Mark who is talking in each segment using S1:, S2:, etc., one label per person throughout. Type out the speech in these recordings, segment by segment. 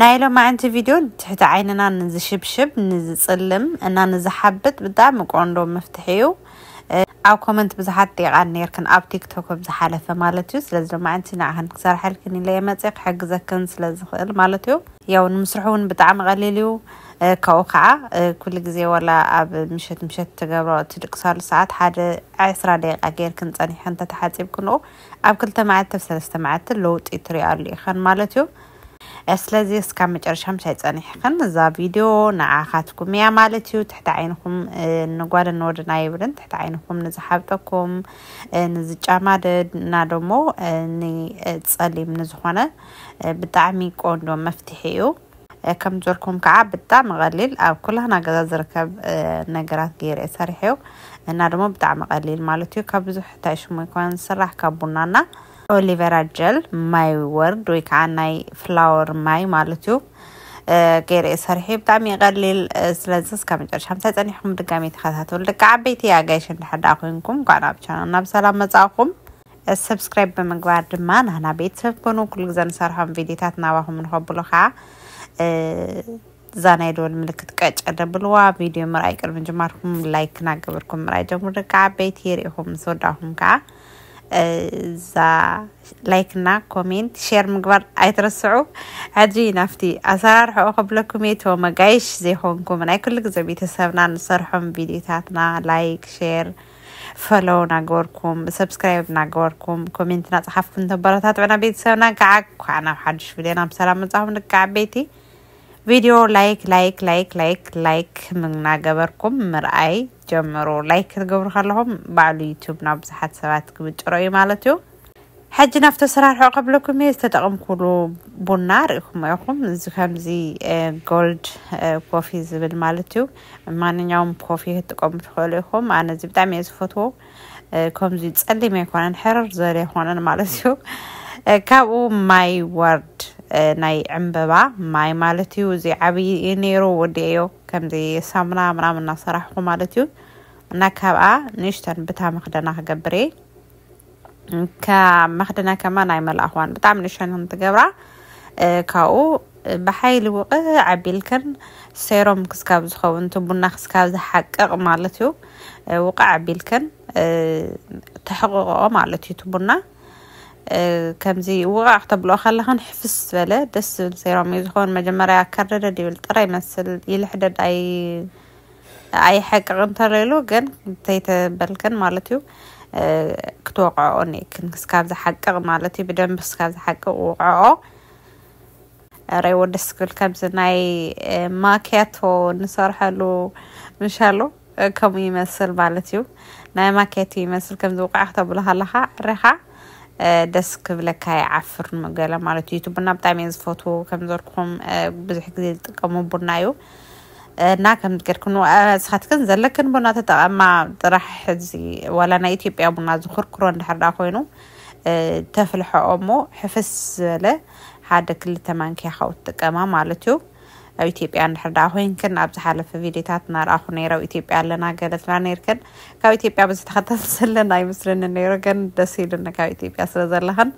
S1: ናይ ሎማ ዕንቲ ቪድዮ ትሕቲ ዓይንና ንዝሽብሽብ ንዝፅልም እና ንዝሓብጥ ብጣዕሚ ቆንዶ መፍትሒ እዩ ኣብ ኮመንት ብዙሓት ጢቓን ነርክን ኣብ ቲክቶክ ብዝሓለፈ ማለት እዩ ስለዚ ድማ ዕንቲ ንዓኸን ክሰርሐልክን ኢለየ መፅ ክሕግዘክን ስለዝኽእል ማለት እዩ ያው ንምስርሑ እውን ብጣዕሚ ቀሊል እዩ ካብኡ ከዓ ኩሉ ግዜ ወላ ኣብ ምሸት ምሸት ትገብሮ ትድቅሳሉ ሰዓት ሓደ ዕስራ ደቂቃ ጌርክን ፀኒሕን ተተሓፂብክንኡ ኣብ ክልተ መዓልቲ ኣብ ሰለስተ መዓልቲ ለውጢ ትሪያሉ ኢኸን ማለት እዩ ስለዚ እስካብ ምሳይ ሻይፀኒሕክን እዛ ቪድዮ ንዓኻትኩም እያ ማለት እዩ ትሕቲ ዓይንኩም ንጓል ንወድና ይብልን ትሕቲ ዓይንኩም ንዝሓብጠኩም ንዝጫማድድ እና ደሞ ንፀሊም ንዝኾነ ብጣዕሚ ቆንዶ መፍትሒ እዩ ከም ዝበልኩም ከዓ ብጣዕሚ ቀሊል ኣብ ኩላና ገዛ ዝርከብ ነገራት ገይረ ሰሪሐ እና ደሞ ብጣዕሚ ቀሊል ማለት እዩ ካብ ብዙሕ ታይ ሽሙ ይኮነ ዝስራሕ ካብ ቡናና ኦሊቨራ ጀል ማይ ወርድ ወይ ከዓ ናይ ፍላወር ማይ ማለት እዩ ገይረ የ ሰርሒ ብጣዕሚ ይቀሊል ስለዚ እስካብ መጨረሻም ተፀኒሕኩም ድጋሚ ተከታተሉ ደቂ ዓበይቲ ኣጋይሽ እንድሕዳ ኮይንኩም ጓል ኣብ ቻናል ናብ ሰላም መፃእኹም ሰብስክራይብ ብምግባር ድማ ናህና ቤተሰብ ኮኑ ኩሉ ግዜ ንሰርሖም ቪድዮታት ናባኹም ንከብሉ ከዓ እዛ ናይ ደወል ምልክት ቀጨ ደብልዋ ቪድዮ ምርኣይ ቅድሚ ጅማርኩም ላይክ ናገበርኩም ምርኣይ ጀምሩ ደቂ ዓበይቲ ርኢኹም ምስ ወዳኹም ከዓ እዛ ላይክና ኮሜንት ሼር ምግባር ኣይትረስዑ ሕጂ ናፍቲ ኣሰራርሕኦ ክብለኩም እየ ተወ መጋይሽ ዘይኮንኩም ናይ ኩሉ ግዜ ቤተሰብና ንሰርሖም ቪድዮታትና ላይክ ሼር ፈሎው ናገበርኩም ሰብስክራይብ ናገበርኩም ኮሜንትና ናፅሓፍኩም ተበረታትዑና ቤተሰብና ከዓ ከዓ ናብ ሓዱሽ ብደና ብሰላም መፅኹም ንካ ዓበይቲ ቪዲዮ ላይክ ላይክ ላይክ ላይክ ላይክ ምናገበርኩም ምርኣይ ጀምሮ ላይክ ክትገብሩ ከለኹም ባዕሉ ዩቱብ ናብ ብዙሓት ሰባት ክብጭሮ እዩ ማለት እዩ ሕጂ ናብ ተሰራርሑ ከብለኩም እየ ዝተጠቐምኩሉ ቡና ርኢኹም ኢኹም እዚ ከምዚ ጎልድ ኮፊ ዝብል ማለት እዩ ማንኛውም ኮፊ ክጥቀሙ ትኽእሉ ኢኹም ኣነ እዚ ብጣዕሚ እየ ዝፈትዎ ከምዚ ፀሊም ኣይኮነን ሕርር ዝበለ ይኮነን ማለት እዩ ካብኡ ማይ ወርድ ናይ ዕምበባ ማይ ማለት እዩ እዚ ዓብዪ ነይሩ ወዲአዮ ከምዚ ሳሙና ምናምን እናሰራሕኩ ማለት እዩ እና ካብኣ ንእሽተን ብታ መክደና ክገብር እየ ካብ መክደና ከማ ናይ መልኣኽዋን ብጣዕሚ ንእሽተን ክንትገብራ ካብኡ ብሓይሊ ውቅዕ ዓቢልክን ሴሮም ክስካብ ዝኸውን እቲ ቡና ክስካብ ዝሓቅቕ ማለት እዩ ውቅዕ ዓቢልክን ተሕቕቕኦ ማለት እዩ እቲ ቡና ከምዚ ውቃዕ ክተብልኦ ከለካ ንሕፍስ ዝበለ ደስ ዝብል ሰይሮም እዩ ዝኮን መጀመርያ ከረደ ይብል ጥራይ መስል ይልሕደድ ኣይ ኣይሐቅቅ እንተለሉ ግን እንተይተበልክን ማለት እዩ ክትወቅዖ ኒክን ክስካብ ዝሓቅቕ ማለት እዩ ብደንቢ ክስካብ ዝሓቅቕ ውቅዖ ራይ ወደስ ክብል ከምዚ ናይ ማክያቶ ንሰርሐሉ ምሻሎ ከምኡ ይመስል ማለት እዩ ናይ ማክያቶ ይመስል ከምዚ ውቃዕ ክተብሎ ከለካ ዕሪኻ ደስክ ክብለካ ይዓፍር ንገለ ማለት እዩ እቲ ቡና ብጣዕሚ እየ ዝፈትዎ ከም ዘርኩም ብዙሕ ግዜ ዝጥቀሙ ቡና እዩ እና ከምዚ ጌርኩም ንስኻትክን ዘለክን ቡና ተጠቐማ ጥራሕ ሕዚ ዋላ ናይ ኢትዮጵያ ቡና ዝኩርክሮ እንድሕር ዳ ኮይኑ ተፍልሐኦ እሞ ሕፍስ ዝበለ ሓደ ክልተ ማንኪያ ካብኡ ትጥቀማ ማለት እዩ ኣብ ኢትዮጵያ ንድሕር ዳ ኮይንክን ኣብ ዝሓለፈ ቪድዮታት እናርኣኹ ነይረ ኢትዮጵያ ኣለና ገለትና ነርክን ካብ ኢትዮጵያ ብዙ ብዝተኸተል ዘለና ይምስልን ነይሩ ግን ደስ ኢሉኒ ካብ ኢትዮጵያ ስለ ዘለኽን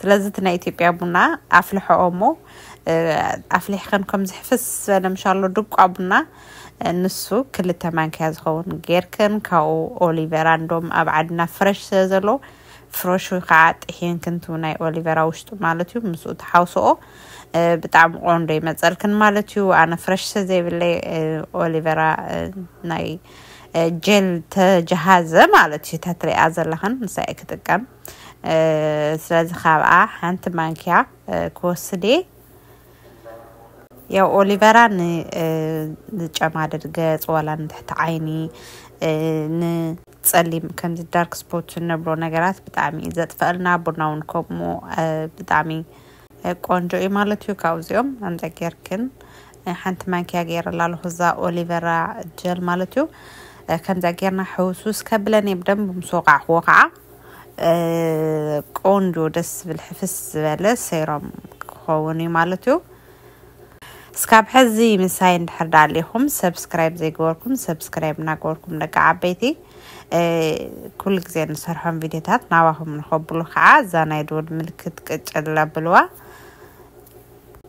S1: ስለዚ እቲ ናይ ኢትዮጵያ ቡና ኣፍልሐኦ ሞ ኣፍሊሕኸን ከም ዝሕፍስ ዝበለ ምሻሎ ድቋ ቡና ንሱ ክልተ ማንክያ ዝኸውን ጌርክን ካብኡ ኦሊቨራ እንዶም ኣብ ዓድና ፍረሽ ስለ ዘሎ ፍረሹ ከዓ ጥሒንክንቱ ናይ ኦሊቨራ ውሽጡ ማለት እዩ ምስኡ ተሓውስኦ ብጣዕሚ ቆንዶ ይመፀልክን ማለት እዩ ኣነ ፍረሽ ዘይብለይ ኦሊቨራ ናይ ጀል ተጀሃዘ ማለት እዩ እታ ዘለኸን ንሳይ ክጥቀም ስለዚ ካብኣ ሓንቲ ማንኪያ ክወስደ ያው ኦሊቨራ ንጨማደድ ገፅ ዋላ ንትሕቲ ዓይኒ ንፀሊም ከምዚ ዳርክ ስፖርት ዝነብሮ ነገራት ብጣዕሚ ዘጥፈአልና ቡና እውን ከምኡ ብጣዕሚ ቆንጆ እዩ ማለት እዩ ካብዚኦም ጌርክን ሓንቲ ማንኪያ ገይረ ኣላለኹ እዛ ኦሊቨራ ጀል ማለት እዩ ከምዛ ጌርና ሕውስውስ ከብለን እየ ብደንብ ምስ ወቃዕክዎ ከዓ ቆንጆ ደስ ዝብል ሕፍስ ዝበለ ሰይሮም ክኸውን እዩ ማለት እዩ እስካብ ሕዚ ምሳይ እንድሕር ዳሊኹም ሰብስክራይብ ዘይገበርኩም ሰብስክራይብ እናገበርኩም ደቂ ዓበይቲ ኩሉ ግዜ ንሰርሖም ቪድዮታት ናባኹም ንኸብሉ ከዓ እዛ ናይ ድወድ ምልክት ቅጭ ኣበልዋ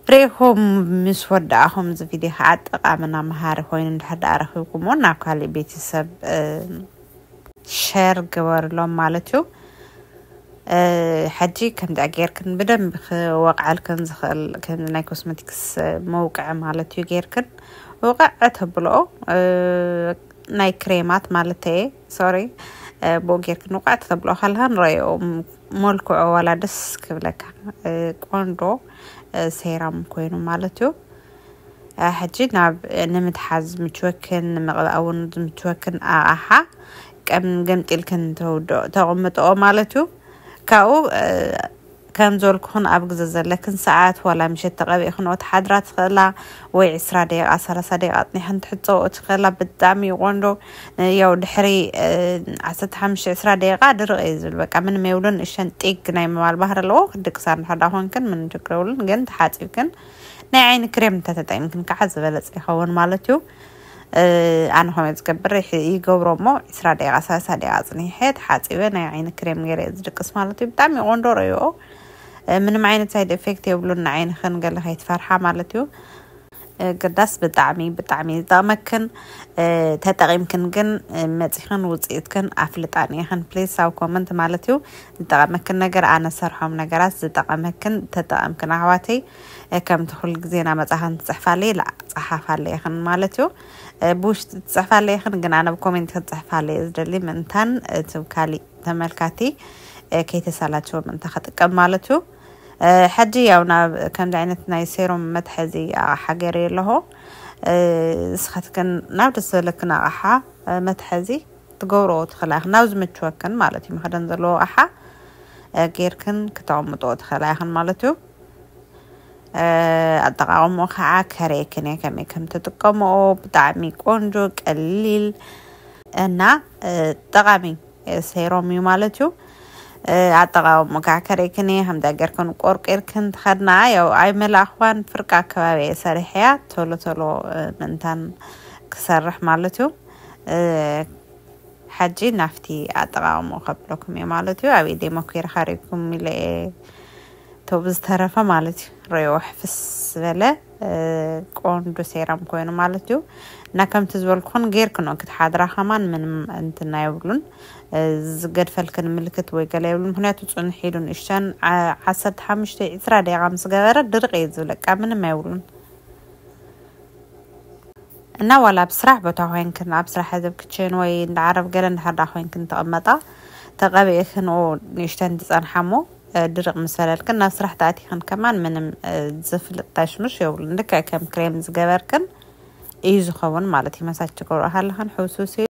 S1: ፍሬኹም ምስ ወዳእኹም እዚ ቪድዮ ከዓ ጠቃሚና መሃሪ ኮይኑ እንድሕር ዳኣ ረኪብኩምዎ ናብ ካሊእ ቤተሰብ ሸር ግበርሎም ማለት እዩ ሕጂ ከምዚ ጌርክን ብደንቢ ክወቕዓልክን ዝኽእል ከምዚ ናይ ኮስሞቲክስ መውቅዒ ማለት እዩ ጌርክን ውቅዕ ተብልኦ ናይ ክሬማት ማለት እየ ሶሪ ብኡ ጌርክን ውቕዕ ተተብልኦ ከለካ ንረዮ መልክዑ ዋላ ደስ ክብለካ ቆንዶ ሴራም ኮይኑ ማለት እዩ ሕጂ ናብ ንምትሓዝ ምችወክን ንምቕባእውን ምችወክን ኣቕሓ ቀም ገምጢልክን ተውድኦ ተቕምጥኦ ማለት እዩ ካብኡ ከም ዝበልኩኹን ኣብ ግዜ ዘለክን ሰዓት ዋላ ምሸት ተቐቢእኹን ወቲ ሓድራ ትኽእላ ወይ 20 ደቂቃ 30 ደቂቃ ኣፅኒሕን ትሕፀብኦ ትኽእላ ብጣዕሚ ይቆንዶ ያው ድሕሪ 15 ደቂቃ ድርቕ እዩ ዝብል በቃ ምን የብሉን እሸን ጤግ ናይ ምባል ባህር ኣለዎ ክድቅሳር ንሕዳ ኮንክን ምን ችግር የብሉን ግን ተሓፂብክን ናይ ዓይኒ ክሬም እንተተጠቂምክን ከዓ ዝበለፀ ይኸውን ማለት እዩ ኣነ ከምእ ዝገብር ይገብሮ እሞ 20 ደቂቃ 30 ደቂቃ ፅኒሐ ተሓፂበ ናይ ዓይኒ ክሬም ገይረ ዝድቅስ ማለት እዩ ብጣዕሚ ቆንዶ ረእዮ ምንም ዓይነት ሳይድ ኤፌክት የብሉና ዓይንኽን ገለ ከይትፈርሓ ማለት እዩ ገዳስ ብጣዕሚ ብጣዕሚ ዝጠቕመክን ተጠቒምክን ግን መፂኽን ውፅኢትክን ኣፍልጣን ኢኽን ፕሌስ ኣብ ኮመንት ማለት እዩ ዝጠቐመክን ነገር ኣነ ሰርሖም ነገራት ዝጠቐመክን ተጠቐምክን ኣሕዋተይ ከምቲ ኩሉ ግዜ ናብ መፅሓፍን ትፅሕፋለ ፅሓፋለ ኢኽን ማለት እዩ ብውሽጢ ትፅሕፋለ ኢኽን ግን ኣነ ብኮሜንት ክትፅሕፋለ እየ ዝደሊ ምእንታን እቲ ካሊእ ተመልካቲ ከይተሰላቸወ ምእንታ ክጥቀም ማለት እዩ أه، حجي يونا كان لعنة نايسيرو متحزي آه، حقيري له أه، سخت كان نعود سلكنا أحا متحزي تقورو تخلاه نعود متشوكن مالتي مخدن ذلو أحا غير كن كتعم دوت خلاه مالتو أدقا عمو خعا كري كني كمي كم تتقمو بدعمي كونجو قليل أنا دقامي سيرومي مالتو ኣጠቃዊ መካከሪ ክኒ ከምዚ ገርክን ቆርቂርክን ትኸድና ያው ኣይ መላእኽዋን ፍርቃ ከባቢ የ ሰሪሐ እያ ቶሎ ቶሎ ምእንታን ክሰርሕ ማለት እዩ ሓጂ ናፍቲ ኣጠቃቅሞ ከብለኩም እዩ ማለት እዩ ኣብ ኢደ መኩር ካሪኩም ኢለ እየ ዝተረፈ ማለት እዩ ርዮ ሕፍስ ዝበለ ቆንዶ ሴራም ኮይኑ ማለት እዩ እና ከምቲ ዝበልኩን ጌርክኖ ክትሓድራ ኸማን ምንም እንትና የብሉን ዝገድፈልክን ምልክት ወይ ገለ የብሉ ምክንያቱ ፅንሒ ኢሉ ንእሽተን ዓሰርተ ሓሙሽተ ዒስራ ደቂቃ ምስ ገበረ ድርቂ እዩ ዝብለቃ ምንም የብሉን እና ዋላ ኣብ ስራሕ ቦታ ኮይንክን ኣብ ስራሕ ህዝብ ክችን ወይ እንዳዓረብ ገለ እንዳሓዳ ኮይንክን ተቐመጣ ተቐቢእ ተቐቢእክን ንእሽተን ትፀንሓ ሞ درق ناس راح تعطي خن كمان من آه، زفل تاشمش يولن لكا كم كريم زقابر كن إيزو خوان مالتي مساج تقول خن حوسوسي